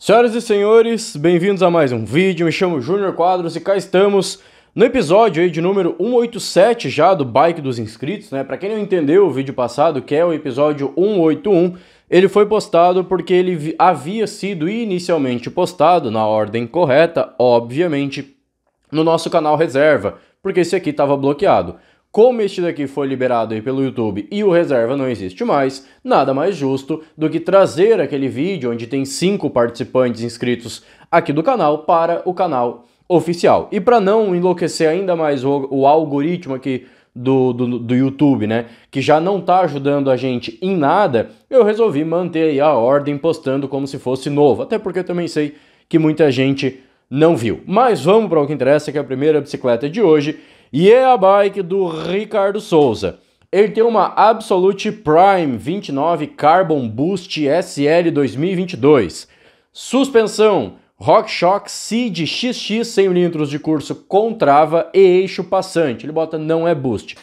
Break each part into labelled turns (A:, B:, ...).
A: Senhoras e senhores, bem-vindos a mais um vídeo. Me chamo Júnior Quadros e cá estamos no episódio aí de número 187 já do Bike dos Inscritos, né? Para quem não entendeu o vídeo passado, que é o episódio 181, ele foi postado porque ele havia sido inicialmente postado na ordem correta, obviamente, no nosso canal reserva, porque esse aqui estava bloqueado. Como este daqui foi liberado aí pelo YouTube e o reserva não existe mais, nada mais justo do que trazer aquele vídeo onde tem cinco participantes inscritos aqui do canal para o canal oficial. E para não enlouquecer ainda mais o, o algoritmo aqui do, do, do, YouTube, né? Que já não tá ajudando a gente em nada, eu resolvi manter aí a ordem postando como se fosse novo. Até porque eu também sei que muita gente não viu. Mas vamos para o que interessa, que é a primeira bicicleta de hoje e é a bike do Ricardo Souza. Ele tem uma Absolute Prime 29 Carbon Boost SL 2022. Suspensão RockShox Seed XX 100 litros de curso com trava e eixo passante. Ele bota não é boost.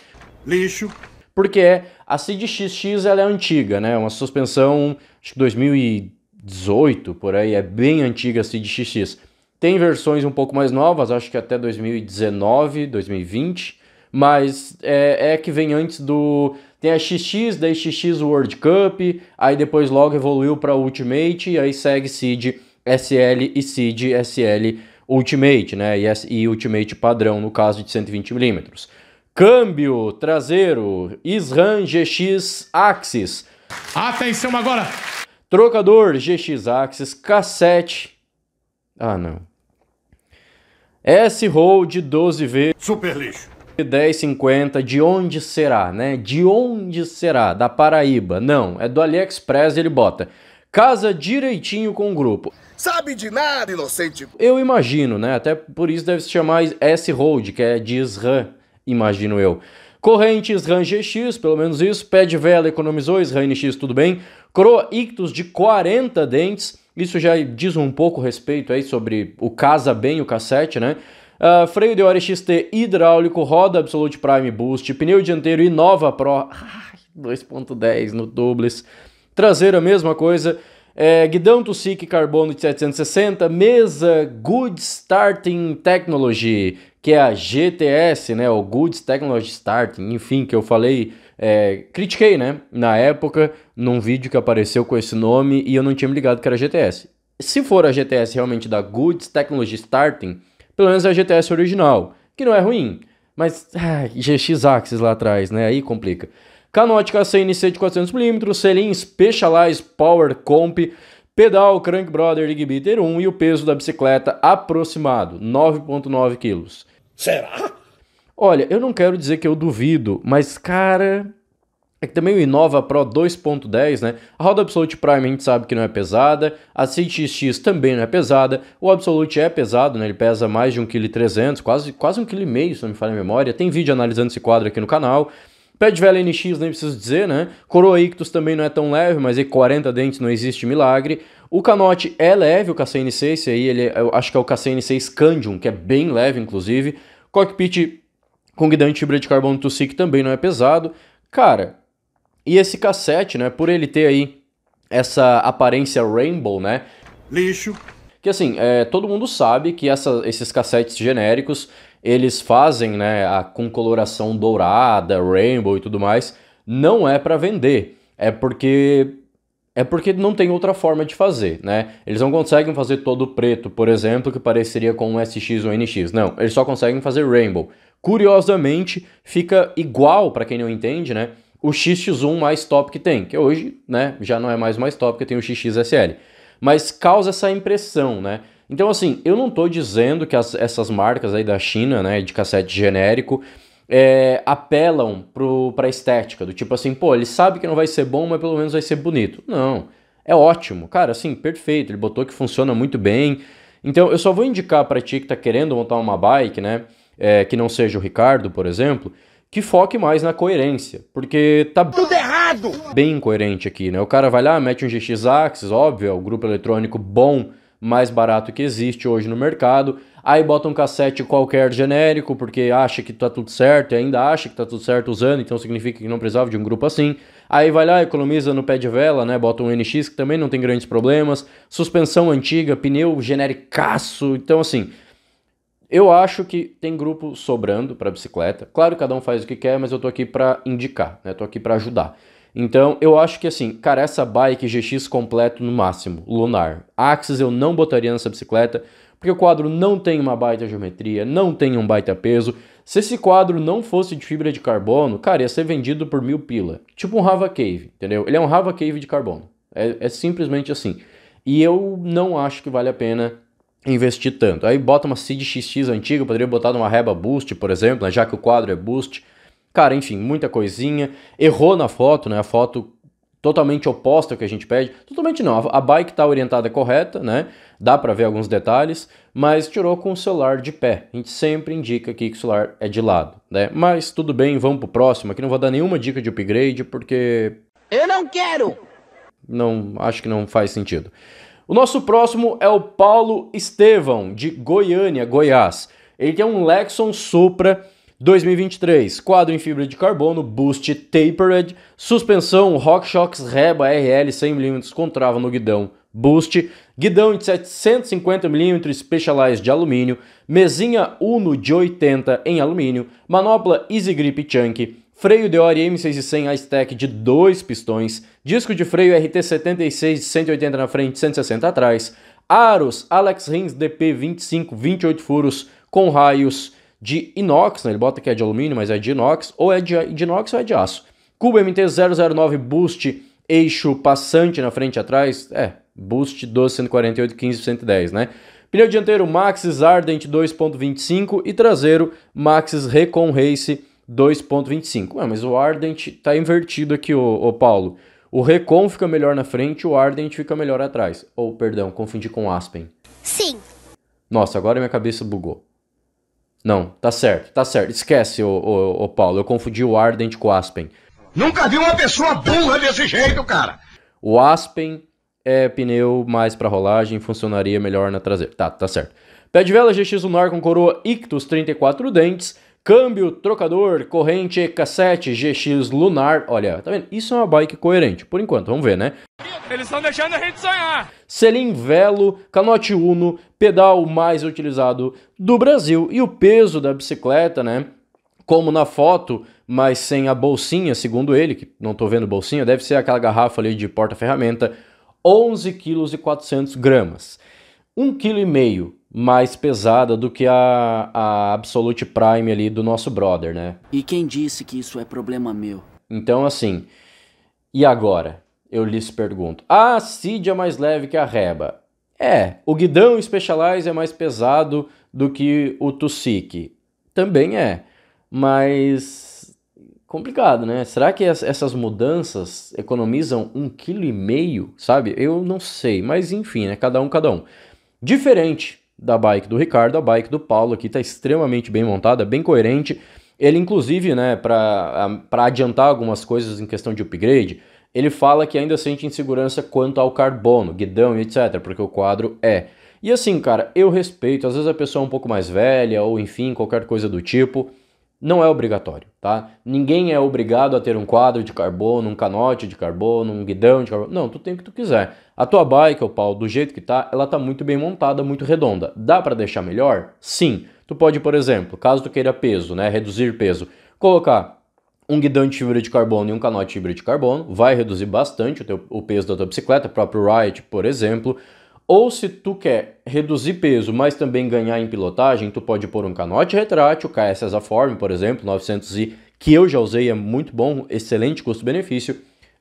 A: Lixo. Porque é, a Seed XX ela é antiga, né? É uma suspensão acho que 2018 por aí, é bem antiga a Seed XX. Tem versões um pouco mais novas, acho que até 2019, 2020, mas é, é que vem antes do. Tem a XX, daí XX World Cup, aí depois logo evoluiu para Ultimate, e aí segue Seed SL e Seed SL Ultimate, né? E, e Ultimate padrão no caso de 120mm. Câmbio traseiro Isran GX Axis. Atenção agora! Trocador GX Axis, cassete. Ah, não s hold de 12 v Super lixo. 10,50, de onde será, né? De onde será? Da Paraíba. Não, é do AliExpress ele bota. Casa direitinho com o grupo. Sabe de nada, inocente. Eu imagino, né? Até por isso deve se chamar s hold que é de SRAM, imagino eu. Correntes RAM GX, pelo menos isso. Pé de vela economizou, SRAM NX tudo bem. Croa Ictus de 40 dentes. Isso já diz um pouco respeito aí sobre o casa bem o cassete, né? Uh, freio de hora XT hidráulico, roda Absolute Prime Boost, pneu dianteiro e Nova Pro 2.10 no Dobles, traseira mesma coisa, é, guidão Tussic Carbono de 760, mesa Good Starting Technology, que é a GTS, né, o Good Technology Starting, enfim, que eu falei, é, critiquei, né, na época, num vídeo que apareceu com esse nome e eu não tinha me ligado que era GTS. Se for a GTS realmente da Goods Technology Starting, pelo menos é a GTS original, que não é ruim, mas GX Axis lá atrás, né? Aí complica. Canótica CNC de 400mm, selim Specialized Power Comp, pedal Crank Brother League Beater 1 e o peso da bicicleta aproximado, 9.9 kg. Será? Olha, eu não quero dizer que eu duvido, mas cara, é que também o Innova Pro 2.10, né? A roda Absolute Prime a gente sabe que não é pesada, a CXX também não é pesada, o Absolute é pesado, né? Ele pesa mais de 1,3 kg, quase, quase 1,5 kg, se não me falha a memória. Tem vídeo analisando esse quadro aqui no canal. Pé de vela NX, nem preciso dizer, né? Coroa Ictus também não é tão leve, mas E40 dentes não existe milagre. O canote é leve, o KCN6, esse aí, ele, é, eu acho que é o KCN6 Candium, que é bem leve, inclusive. Cockpit com guidante fibra de carbono Tussic também não é pesado. Cara, e esse cassete, né, por ele ter aí essa aparência rainbow, né? Lixo. Que assim, é, todo mundo sabe que essa, esses cassetes genéricos, eles fazem, né, a, com coloração dourada, rainbow e tudo mais, não é para vender. É porque é porque não tem outra forma de fazer, né? Eles não conseguem fazer todo preto, por exemplo, que pareceria com um SX ou um NX. Não, eles só conseguem fazer rainbow. Curiosamente, fica igual para quem não entende, né? o XX1 mais top que tem, que hoje, né, já não é mais mais top, porque tem o XXSL. Mas causa essa impressão, né? Então, assim, eu não estou dizendo que as, essas marcas aí da China, né, de cassete genérico, é, apelam para a estética, do tipo assim, pô, ele sabe que não vai ser bom, mas pelo menos vai ser bonito. Não, é ótimo, cara, assim, perfeito, ele botou que funciona muito bem. Então, eu só vou indicar para ti que tá querendo montar uma bike, né, é, que não seja o Ricardo, por exemplo, que foque mais na coerência, porque tá tudo errado, bem incoerente aqui, né? O cara vai lá, mete um GX Axis, óbvio, é o grupo eletrônico bom, mais barato que existe hoje no mercado, aí bota um cassete qualquer genérico, porque acha que tá tudo certo e ainda acha que tá tudo certo usando, então significa que não precisava de um grupo assim. Aí vai lá, economiza no pé de vela, né? Bota um NX que também não tem grandes problemas, suspensão antiga, pneu genericaço, então assim, eu acho que tem grupo sobrando para bicicleta. Claro, cada um faz o que quer, mas eu tô aqui para indicar, né? Tô aqui para ajudar. Então, eu acho que assim, cara, essa bike GX completo no máximo, lunar. Axis eu não botaria nessa bicicleta, porque o quadro não tem uma baita geometria, não tem um baita peso. Se esse quadro não fosse de fibra de carbono, cara, ia ser vendido por mil pila. Tipo um Rava Cave, entendeu? Ele é um Rava Cave de carbono. É, é simplesmente assim. E eu não acho que vale a pena investir tanto. Aí bota uma seed XX antiga, poderia botar uma reba boost, por exemplo, né, já que o quadro é boost. Cara, enfim, muita coisinha. Errou na foto, né? A foto totalmente oposta ao que a gente pede. Totalmente não, a bike está orientada correta, né? Dá para ver alguns detalhes, mas tirou com o celular de pé. A gente sempre indica aqui que o celular é de lado, né? Mas tudo bem, vamos pro próximo. Aqui não vou dar nenhuma dica de upgrade porque eu não quero. Não, acho que não faz sentido. O nosso próximo é o Paulo Estevão, de Goiânia, Goiás. Ele tem um Lexon Supra 2023, quadro em fibra de carbono, boost tapered, suspensão RockShox Reba RL 100mm com trava no guidão boost, guidão de 750mm Specialized de alumínio, mesinha Uno de 80 em alumínio, manopla Easy Grip Chunk, freio Ori m 6100 Aztec de 2 pistões, disco de freio RT76 de 180 na frente, 160 atrás, aros Alex Rins DP25, 28 furos com raios de inox, né? ele bota que é de alumínio, mas é de inox, ou é de, de inox ou é de aço. Cubo MT-009 Boost, eixo passante na frente e atrás, é, Boost 12, 148, 15, 110, né? Pneu dianteiro Maxis Ardent 2.25 e traseiro Maxis Recon Race 2,25. Ué, mas o Ardent está invertido aqui, ô, ô, Paulo. O Recon fica melhor na frente, o Ardent fica melhor atrás. Ou, oh, perdão, confundi com Aspen. Sim. Nossa, agora minha cabeça bugou. Não, tá certo, tá certo. Esquece, ô, ô, ô Paulo, eu confundi o Ardent com o Aspen. Nunca vi uma pessoa burra desse jeito, cara. O Aspen é pneu mais para rolagem, funcionaria melhor na traseira. Tá, tá certo. Pé de vela GX Lunar com coroa Ictus 34 dentes, Câmbio, trocador, corrente, cassete, GX lunar. Olha, tá vendo? Isso é uma bike coerente, por enquanto, vamos ver, né? Eles estão deixando a gente sonhar. Selim Velo, canote Uno, pedal mais utilizado do Brasil e o peso da bicicleta, né? Como na foto, mas sem a bolsinha, segundo ele, que não tô vendo bolsinha, deve ser aquela garrafa ali de porta-ferramenta, 11 kg e 400 gramas. 1,5 kg mais pesada do que a, a Absolute Prime ali do nosso brother, né? E quem disse que isso é problema meu? Então, assim, e agora? Eu lhes pergunto. A ah, Cid é mais leve que a Reba. É, o guidão Specialize é mais pesado do que o Tussique. Também é, mas complicado, né? Será que essas mudanças economizam um quilo e meio, sabe? Eu não sei, mas enfim, né? Cada um, cada um. Diferente da bike do Ricardo, a bike do Paulo aqui está extremamente bem montada, bem coerente. Ele, inclusive, né, para adiantar algumas coisas em questão de upgrade, ele fala que ainda sente insegurança quanto ao carbono, guidão e etc., porque o quadro é. E assim, cara, eu respeito, às vezes a pessoa é um pouco mais velha, ou enfim, qualquer coisa do tipo, não é obrigatório, tá? Ninguém é obrigado a ter um quadro de carbono, um canote de carbono, um guidão de carbono. Não, tu tem o que tu quiser. A tua bike, o pau, do jeito que tá, ela tá muito bem montada, muito redonda. Dá para deixar melhor? Sim. Tu pode, por exemplo, caso tu queira peso, né, reduzir peso, colocar um guidão de fibra de carbono e um canote de fibra de carbono, vai reduzir bastante o, teu, o peso da tua bicicleta, próprio Riot, por exemplo. Ou se tu quer reduzir peso, mas também ganhar em pilotagem, tu pode pôr um canote retrátil, o KS Asaform, por exemplo, 900i, que eu já usei, é muito bom, excelente custo-benefício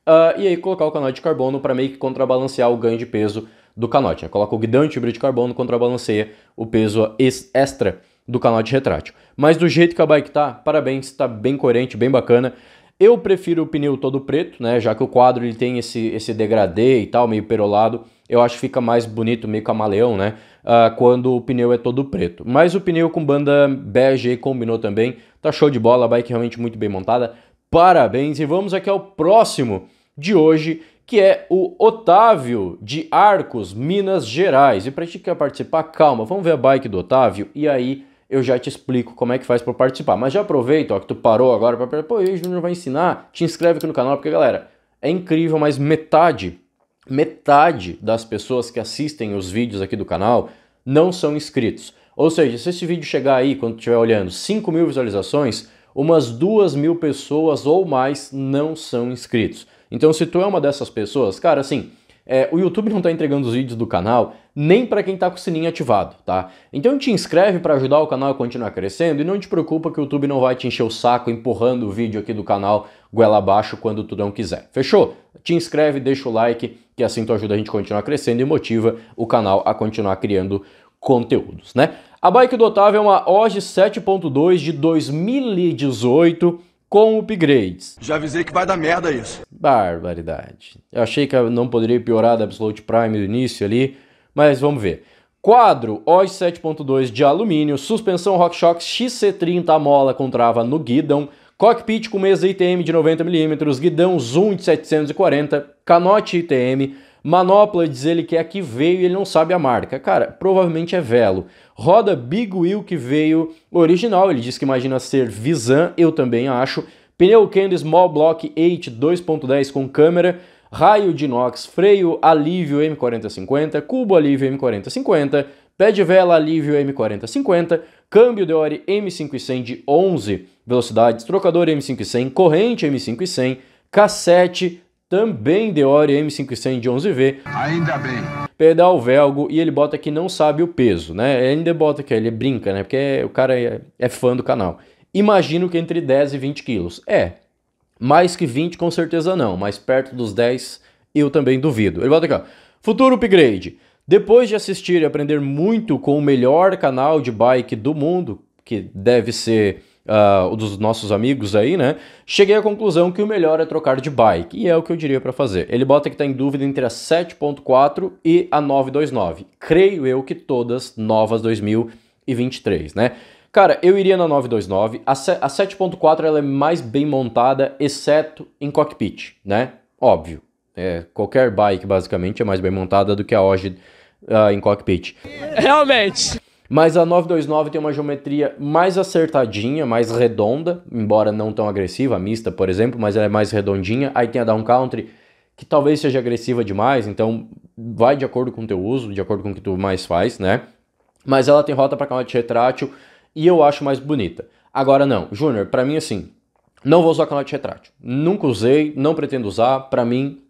A: uh, e aí colocar o canote de carbono para meio que contrabalancear o ganho de peso do canote. Né? Coloca o guidão de fibra de carbono, contrabalanceia o peso extra do canote retrátil. Mas do jeito que a bike tá, parabéns, está bem coerente, bem bacana. Eu prefiro o pneu todo preto, né? Já que o quadro ele tem esse, esse degradê e tal, meio perolado. Eu acho que fica mais bonito, meio camaleão, né? Uh, quando o pneu é todo preto. Mas o pneu com banda bege combinou também. Tá show de bola, a bike realmente muito bem montada. Parabéns! E vamos aqui ao próximo de hoje, que é o Otávio de Arcos, Minas Gerais. E para que quer participar, calma, vamos ver a bike do Otávio e aí eu já te explico como é que faz para participar. Mas já aproveita, ó, que tu parou agora para pô, e o Júnior vai ensinar, te inscreve aqui no canal, porque galera, é incrível, mas metade, metade das pessoas que assistem os vídeos aqui do canal não são inscritos. Ou seja, se esse vídeo chegar aí, quando estiver olhando, 5 mil visualizações, umas 2 mil pessoas ou mais não são inscritos. Então, se tu é uma dessas pessoas, cara, assim, é, o YouTube não está entregando os vídeos do canal nem para quem está com o sininho ativado, tá? Então te inscreve para ajudar o canal a continuar crescendo e não te preocupa que o YouTube não vai te encher o saco empurrando o vídeo aqui do canal goela abaixo quando tu não quiser. Fechou? Te inscreve, deixa o like, que assim tu ajuda a gente a continuar crescendo e motiva o canal a continuar criando conteúdos, né? A bike do Otávio é uma OG 7.2 de 2018 com upgrades. Já avisei que vai dar merda isso. Barbaridade. Eu achei que não poderia piorar da Absolute Prime do início ali, mas vamos ver. Quadro OS 7.2 de alumínio, suspensão RockShox XC30 a mola com trava no guidão, cockpit com mesa ITM de 90mm, guidão zoom de 740, canote ITM, Manopla diz ele que é a que veio e ele não sabe a marca. Cara, provavelmente é Velo. Roda Big Wheel que veio original, ele diz que imagina ser Visan, eu também acho. Pneu Candy Small Block 8 2.10 com câmera raio de inox, freio alívio M4050, cubo alívio M4050, pé de vela alívio M4050, câmbio Deore M5100 de 11 velocidades, trocador M5100, corrente M5100, cassete, também Deore M500 de 11V. Ainda bem. Pedal Velgo e ele bota que não sabe o peso, né? Ele ainda bota que ele brinca, né? Porque o cara é, é fã do canal. Imagino que entre 10 e 20 quilos. É, mais que 20 com certeza não, mas perto dos 10 eu também duvido. Ele bota aqui, ó. Futuro upgrade. Depois de assistir e aprender muito com o melhor canal de bike do mundo, que deve ser uh, dos nossos amigos aí, né? Cheguei à conclusão que o melhor é trocar de bike, e é o que eu diria para fazer. Ele bota que está em dúvida entre a 7.4 e a 929. Creio eu que todas novas 2023, né? Cara, eu iria na 929. A 7.4 ela é mais bem montada, exceto em cockpit, né? Óbvio. É, qualquer bike, basicamente, é mais bem montada do que a hoje uh, ah, em cockpit. Realmente. Mas a 929 tem uma geometria mais acertadinha, mais redonda, embora não tão agressiva, a mista, por exemplo, mas ela é mais redondinha. Aí tem a Down Country, que talvez seja agressiva demais, então vai de acordo com o teu uso, de acordo com o que tu mais faz, né? Mas ela tem rota para canote retrátil e eu acho mais bonita. Agora não, Júnior, para mim assim, não vou usar canote retrátil. Nunca usei, não pretendo usar, para mim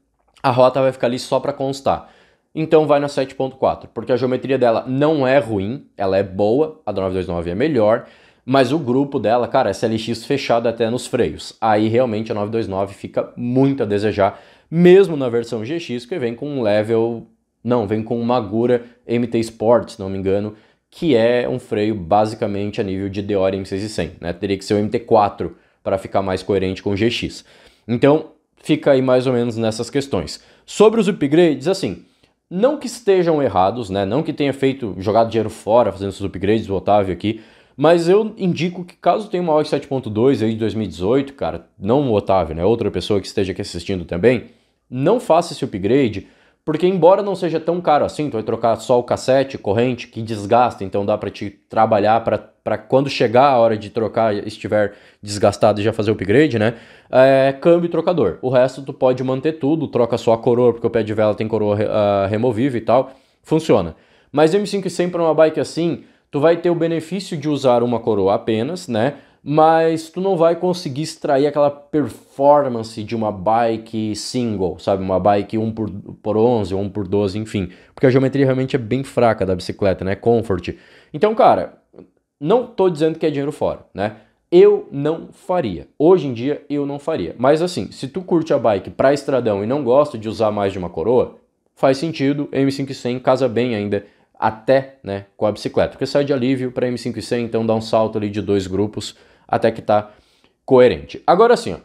A: a rota vai ficar ali só para constar então vai na 7.4, porque a geometria dela não é ruim, ela é boa, a 929 é melhor, mas o grupo dela, cara, é SLX fechado até nos freios. Aí realmente a 929 fica muito a desejar, mesmo na versão GX, que vem com um level. Não, vem com uma gura MT Sport, se não me engano, que é um freio basicamente a nível de deore M600, né? Teria que ser o MT4 para ficar mais coerente com o GX. Então, fica aí mais ou menos nessas questões. Sobre os upgrades, assim, não que estejam errados, né? Não que tenha feito, jogado dinheiro fora, fazendo esses upgrades, o Otávio aqui. Mas eu indico que caso tenha uma OS 7.2 aí de 2018, cara, não o Otávio, né? Outra pessoa que esteja aqui assistindo também, não faça esse upgrade, porque embora não seja tão caro assim, tu vai trocar só o cassete, corrente, que desgasta, então dá para te trabalhar para quando chegar a hora de trocar, estiver desgastado e já fazer o upgrade, né? É, câmbio e trocador. O resto tu pode manter tudo, troca só a coroa, porque o pé de vela tem coroa uh, removível e tal, funciona. Mas M5 sempre é uma bike assim, tu vai ter o benefício de usar uma coroa apenas, né? mas tu não vai conseguir extrair aquela performance de uma bike single, sabe? Uma bike 1 por, por 11 ou 1 por 12, enfim. Porque a geometria realmente é bem fraca da bicicleta, né? Comfort. Então, cara, não tô dizendo que é dinheiro fora, né? Eu não faria. Hoje em dia eu não faria. Mas assim, se tu curte a bike pra estradão e não gosta de usar mais de uma coroa, faz sentido, M5100 casa bem ainda até, né, com a bicicleta. Porque sai de alívio para M5100, então dá um salto ali de dois grupos até que tá coerente. Agora sim,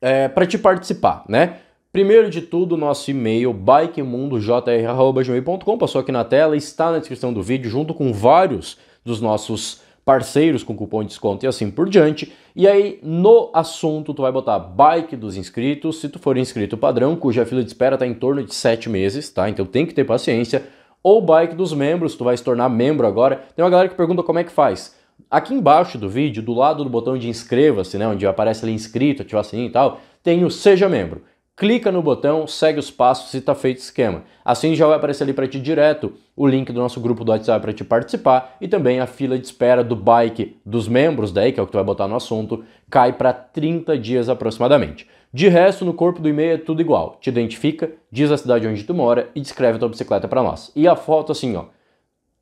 A: é, para te participar, né? Primeiro de tudo, nosso e-mail bikemundojr.gmail.com passou aqui na tela, está na descrição do vídeo, junto com vários dos nossos parceiros com cupom de desconto e assim por diante. E aí, no assunto, tu vai botar bike dos inscritos, se tu for inscrito padrão, cuja fila de espera está em torno de 7 meses, tá? Então tem que ter paciência. Ou bike dos membros, tu vai se tornar membro agora. Tem uma galera que pergunta como é que faz. Aqui embaixo do vídeo, do lado do botão de inscreva-se, né, onde aparece ali inscrito, ativar sininho e tal, tem o seja membro. Clica no botão, segue os passos e está feito o esquema. Assim já vai aparecer ali para ti direto o link do nosso grupo do WhatsApp para te participar e também a fila de espera do bike dos membros daí, que é o que tu vai botar no assunto, cai para 30 dias aproximadamente. De resto, no corpo do e-mail é tudo igual. Te identifica, diz a cidade onde tu mora e descreve a tua bicicleta para nós. E a foto assim, ó.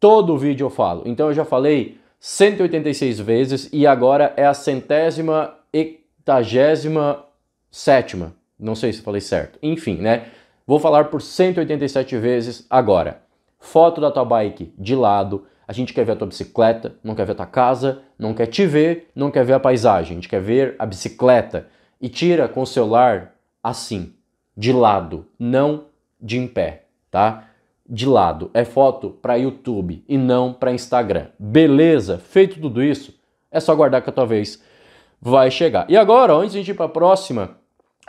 A: Todo o vídeo eu falo. Então eu já falei 186 vezes e agora é a centésima hectagésima sétima. Não sei se falei certo. Enfim, né? Vou falar por 187 vezes agora. Foto da tua bike de lado. A gente quer ver a tua bicicleta, não quer ver a tua casa, não quer te ver, não quer ver a paisagem, a gente quer ver a bicicleta. E tira com o celular assim, de lado, não de em pé, tá? de lado. É foto para YouTube e não para Instagram. Beleza? Feito tudo isso, é só aguardar que a tua vez vai chegar. E agora, antes de ir para a próxima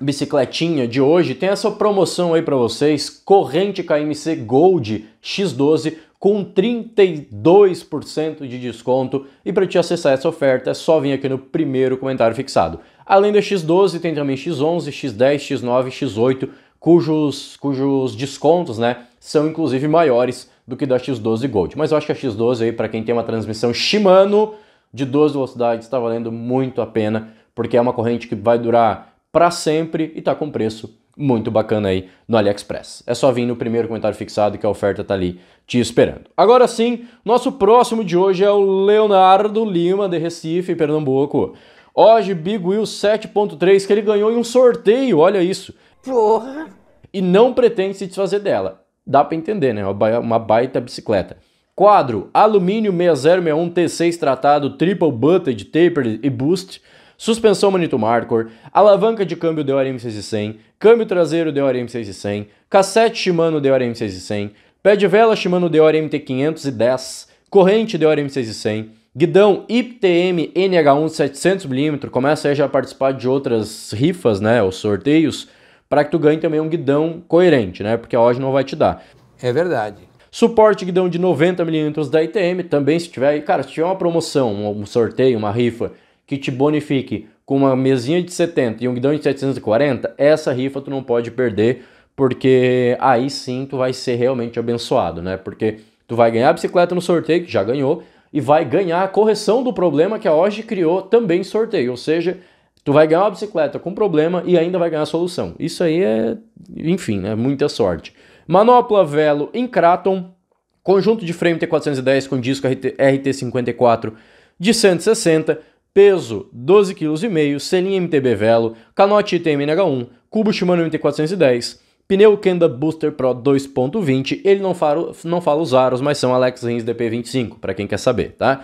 A: bicicletinha de hoje, tem essa promoção aí para vocês, corrente KMC Gold X12 com 32% de desconto. E para te acessar essa oferta, é só vir aqui no primeiro comentário fixado. Além da X12, tem também X11, X10, X9, X8 cujos, cujos descontos né, são inclusive maiores do que da X12 Gold. Mas eu acho que a X12 aí, para quem tem uma transmissão Shimano de 12 velocidades, está valendo muito a pena, porque é uma corrente que vai durar para sempre e está com preço muito bacana aí no AliExpress. É só vir no primeiro comentário fixado que a oferta tá ali te esperando. Agora sim, nosso próximo de hoje é o Leonardo Lima de Recife, Pernambuco. Hoje Big Will 7.3 que ele ganhou em um sorteio, olha isso. Porra! E não pretende se desfazer dela. Dá para entender, né? Uma baita bicicleta. Quadro, alumínio 6061 T6 tratado, triple butted, tapered e boost, suspensão Manitou Hardcore, alavanca de câmbio DRM 6100, câmbio traseiro DRM 6100, cassete Shimano DRM 6100, pé de vela Shimano DRM T510, corrente DRM 6100. Guidão IPTM NH1 700mm, começa aí já a participar de outras rifas, né, Os sorteios, para que tu ganhe também um guidão coerente, né, porque a Odd não vai te dar. É verdade. Suporte guidão de 90mm da ITM, também se tiver, cara, se tiver uma promoção, um sorteio, uma rifa, que te bonifique com uma mesinha de 70 e um guidão de 740, essa rifa tu não pode perder, porque aí sim tu vai ser realmente abençoado, né, porque tu vai ganhar a bicicleta no sorteio, que já ganhou, e vai ganhar a correção do problema que a OG criou também em sorteio. Ou seja, tu vai ganhar uma bicicleta com problema e ainda vai ganhar a solução. Isso aí é, enfim, né, muita sorte. Manopla Velo em Kraton, conjunto de frame T410 com disco RT, RT54 de 160, peso 12,5 kg, selinha MTB Velo, canote ITM NH1, cubo Shimano MT410, Pneu Kenda Booster Pro 2.20, ele não fala, não fala os aros, mas são Alex Rins DP25, para quem quer saber, tá?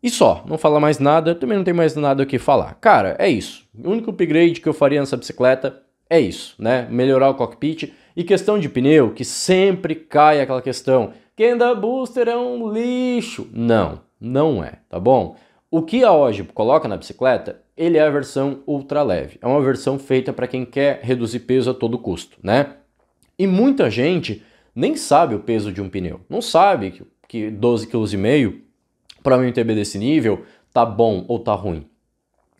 A: E só, não fala mais nada, também não tem mais nada o que falar. Cara, é isso. O único upgrade que eu faria nessa bicicleta é isso, né? Melhorar o cockpit. E questão de pneu, que sempre cai aquela questão. Kenda Booster é um lixo. Não, não é, tá bom? O que a Ogib coloca na bicicleta ele é a versão ultra leve. É uma versão feita para quem quer reduzir peso a todo custo, né? E muita gente nem sabe o peso de um pneu. Não sabe que, 12,5 kg para um TB desse nível tá bom ou tá ruim.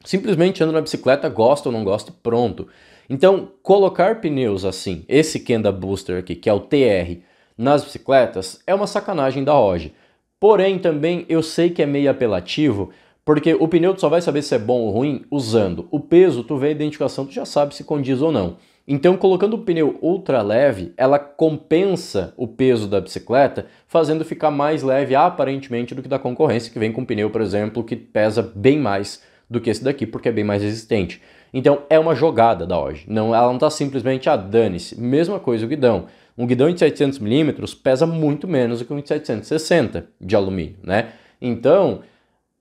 A: Simplesmente anda na bicicleta, gosta ou não gosta, pronto. Então, colocar pneus assim, esse Kenda Booster aqui, que é o TR, nas bicicletas é uma sacanagem da Roge. Porém, também eu sei que é meio apelativo, porque o pneu tu só vai saber se é bom ou ruim usando. O peso, tu vê a identificação, tu já sabe se condiz ou não. Então, colocando o pneu ultra leve, ela compensa o peso da bicicleta, fazendo ficar mais leve aparentemente do que da concorrência, que vem com um pneu, por exemplo, que pesa bem mais do que esse daqui, porque é bem mais resistente. Então, é uma jogada da Oji. Não, ela não está simplesmente, ah, dane-se. Mesma coisa o guidão. Um guidão de 700mm pesa muito menos do que um de 760 de alumínio, né? Então,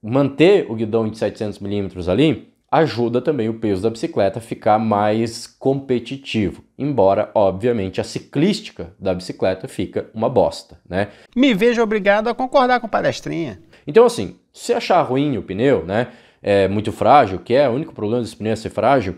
A: manter o guidão de 700mm ali ajuda também o peso da bicicleta a ficar mais competitivo, embora, obviamente, a ciclística da bicicleta fica uma bosta, né? Me vejo obrigado a concordar com o palestrinha. Então, assim, se achar ruim o pneu, né, é muito frágil, que é o único problema desse pneu é ser frágil,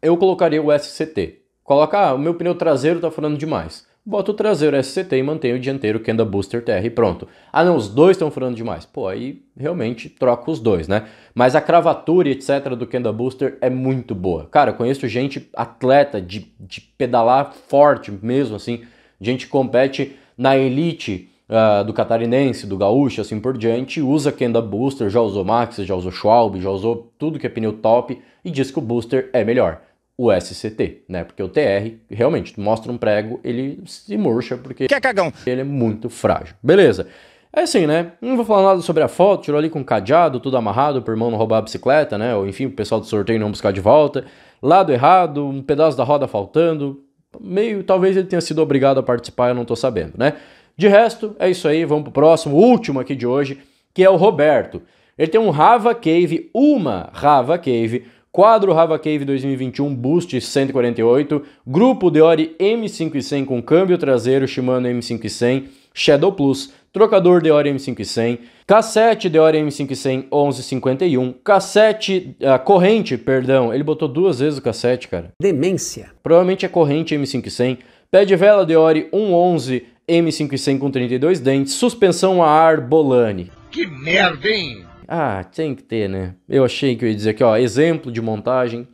A: eu colocaria o SCT. Colocar, ah, o meu pneu traseiro tá falando demais bota o traseiro SCT e mantém o dianteiro Kenda Booster TR pronto. Ah não, os dois estão furando demais. Pô, aí realmente troca os dois, né? Mas a cravatura etc do Kenda Booster é muito boa. Cara, eu conheço gente atleta de, de pedalar forte mesmo assim, gente compete na elite uh, do catarinense, do gaúcho, assim por diante, usa Kenda Booster, já usou Max, já usou Schwalbe, já usou tudo que é pneu top e diz que o Booster é melhor o SCT, né? Porque o TR, realmente, mostra um prego, ele se murcha porque... Que é cagão! Ele é muito frágil. Beleza. É assim, né? Não vou falar nada sobre a foto, tirou ali com um cadeado, tudo amarrado, pro irmão não roubar a bicicleta, né? Ou enfim, o pessoal do sorteio não buscar de volta. Lado errado, um pedaço da roda faltando. Meio, talvez ele tenha sido obrigado a participar, eu não tô sabendo, né? De resto, é isso aí, vamos pro próximo, último aqui de hoje, que é o Roberto. Ele tem um Rava Cave, uma Rava Cave, quadro Rava Cave 2021 Boost 148, grupo Deore M5100 com câmbio traseiro Shimano M5100, Shadow Plus, trocador Deore M5100, cassete Deore M5100 1151, cassete, uh, corrente, perdão, ele botou duas vezes o cassete, cara. Demência. Provavelmente é corrente M5100, pé de vela Deore 111 M5100 com 32 dentes, suspensão a ar Bolani. Que merda, hein? Ah, tem que ter, né? Eu achei que eu ia dizer aqui, ó, exemplo de montagem.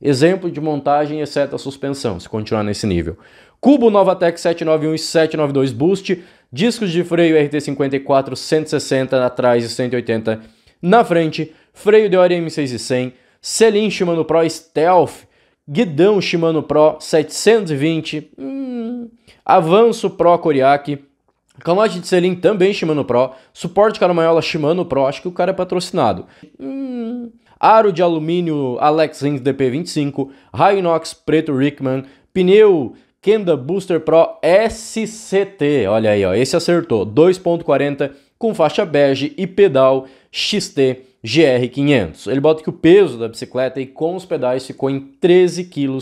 A: Exemplo de montagem, exceto a suspensão, se continuar nesse nível. Cubo Novatec 791 e 792 Boost, discos de freio RT54 160 atrás e 180 na frente, freio DRM 6 e 100, selim Shimano Pro Stealth, guidão Shimano Pro 720, hum, avanço Pro Koriak, Clamate de selim também Shimano Pro. Suporte caramaiola Shimano Pro, acho que o cara é patrocinado. Hum. Aro de alumínio Alex Rins DP25. Raio inox preto Rickman. Pneu Kenda Booster Pro SCT. Olha aí, ó, esse acertou. 2.40 com faixa bege e pedal XT GR500. Ele bota que o peso da bicicleta e com os pedais ficou em 13 kg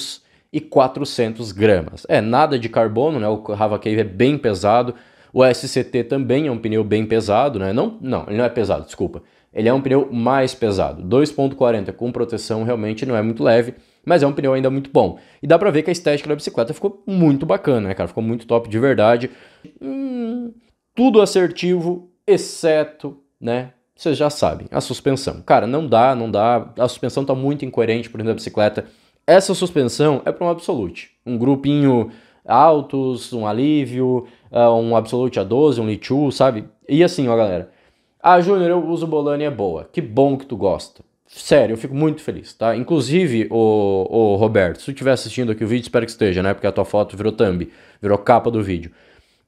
A: e 400 gramas. É nada de carbono, né? O Rava Cave é bem pesado. O SCT também é um pneu bem pesado, né? Não, não, ele não é pesado, desculpa. Ele é um pneu mais pesado, 2.40 com proteção realmente não é muito leve, mas é um pneu ainda muito bom. E dá pra ver que a estética da bicicleta ficou muito bacana, né, cara? Ficou muito top de verdade. Hum, tudo assertivo, exceto, né? Vocês já sabem, a suspensão. Cara, não dá, não dá. A suspensão tá muito incoerente por dentro da bicicleta. Essa suspensão é para um Absolute, um grupinho altos, um alívio, ah, um Absolute A12, um litu sabe? E assim, ó, galera. Ah, Júnior, eu uso Bolani, é boa. Que bom que tu gosta. Sério, eu fico muito feliz, tá? Inclusive, o, o Roberto, se tu estiver assistindo aqui o vídeo, espero que esteja, né? Porque a tua foto virou thumb, virou capa do vídeo.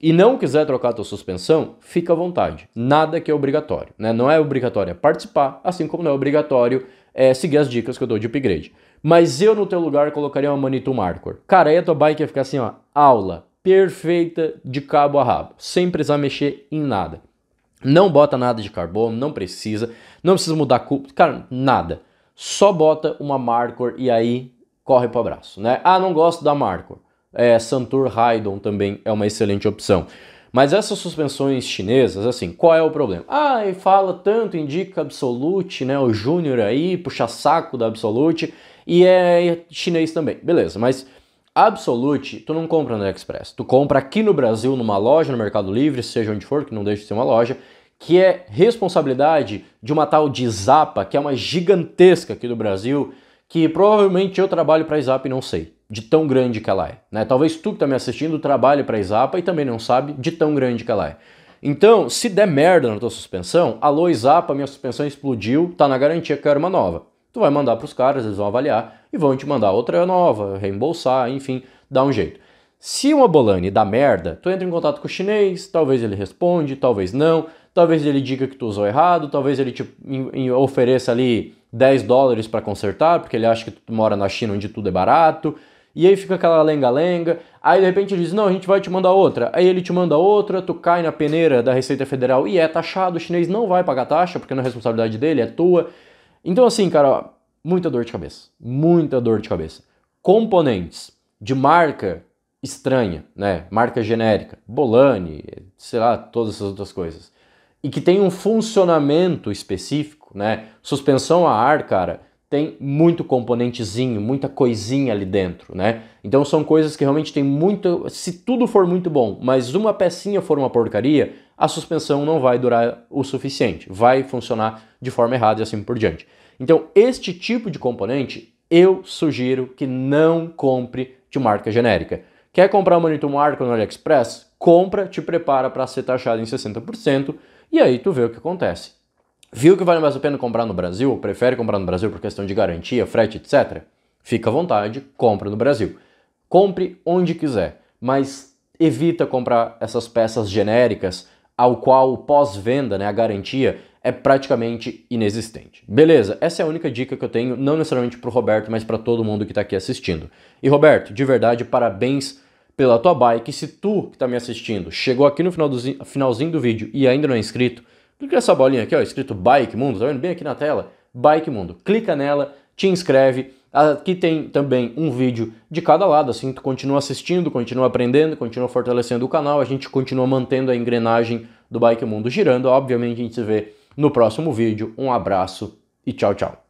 A: E não quiser trocar a tua suspensão, fica à vontade. Nada que é obrigatório, né? Não é obrigatório é participar, assim como não é obrigatório é, seguir as dicas que eu dou de upgrade. Mas eu, no teu lugar, colocaria uma Manitou Marker. Cara, aí a tua bike ia ficar assim, ó, aula, perfeita de cabo a rabo, sem precisar mexer em nada. Não bota nada de carbono, não precisa, não precisa mudar cúpula, cara, nada. Só bota uma Marcor e aí corre para o abraço, né? Ah, não gosto da Marcor. É, Santur Raidon também é uma excelente opção. Mas essas suspensões chinesas, assim, qual é o problema? Ah, e fala tanto, indica Absolute, né? O Júnior aí, puxa saco da Absolute, e é chinês também. Beleza, mas Absolute, tu não compra no AliExpress. Tu compra aqui no Brasil, numa loja, no Mercado Livre, seja onde for, que não deixa de ser uma loja, que é responsabilidade de uma tal de Zapa, que é uma gigantesca aqui do Brasil, que provavelmente eu trabalho para a Zapa e não sei, de tão grande que ela é. Né? Talvez tu que está me assistindo trabalhe para a Zapa e também não sabe de tão grande que ela é. Então, se der merda na tua suspensão, alô Zapa, minha suspensão explodiu, tá na garantia que eu quero uma nova tu vai mandar para os caras, eles vão avaliar e vão te mandar outra nova, reembolsar, enfim, dá um jeito. Se uma bolane dá merda, tu entra em contato com o chinês, talvez ele responde, talvez não, talvez ele diga que tu usou errado, talvez ele te ofereça ali 10 dólares para consertar, porque ele acha que tu mora na China onde tudo é barato, e aí fica aquela lenga-lenga, aí de repente ele diz, não, a gente vai te mandar outra, aí ele te manda outra, tu cai na peneira da Receita Federal e é taxado, o chinês não vai pagar taxa, porque não é responsabilidade dele, é tua, então, assim, cara, muita dor de cabeça. Muita dor de cabeça. Componentes de marca estranha, né? Marca genérica, Bolani, sei lá, todas essas outras coisas. E que tem um funcionamento específico, né? Suspensão a ar, cara, tem muito componentezinho, muita coisinha ali dentro, né? Então são coisas que realmente tem muito, se tudo for muito bom, mas uma pecinha for uma porcaria, a suspensão não vai durar o suficiente, vai funcionar de forma errada e assim por diante. Então, este tipo de componente eu sugiro que não compre de marca genérica. Quer comprar um monitor marca no AliExpress? Compra, te prepara para ser taxado em 60% e aí tu vê o que acontece. Viu que vale mais a pena comprar no Brasil? prefere comprar no Brasil por questão de garantia, frete, etc? Fica à vontade, compra no Brasil. Compre onde quiser, mas evita comprar essas peças genéricas ao qual o pós-venda, né, a garantia, é praticamente inexistente. Beleza, essa é a única dica que eu tenho, não necessariamente para o Roberto, mas para todo mundo que está aqui assistindo. E Roberto, de verdade, parabéns pela tua bike. Se tu que está me assistindo chegou aqui no final do, finalzinho do vídeo e ainda não é inscrito, clica nessa bolinha aqui, ó, escrito Bike Mundo, tá vendo bem aqui na tela? Bike Mundo. Clica nela, te inscreve Aqui tem também um vídeo de cada lado, assim, tu continua assistindo, continua aprendendo, continua fortalecendo o canal, a gente continua mantendo a engrenagem do Bike Mundo girando. Obviamente a gente se vê no próximo vídeo. Um abraço e tchau, tchau.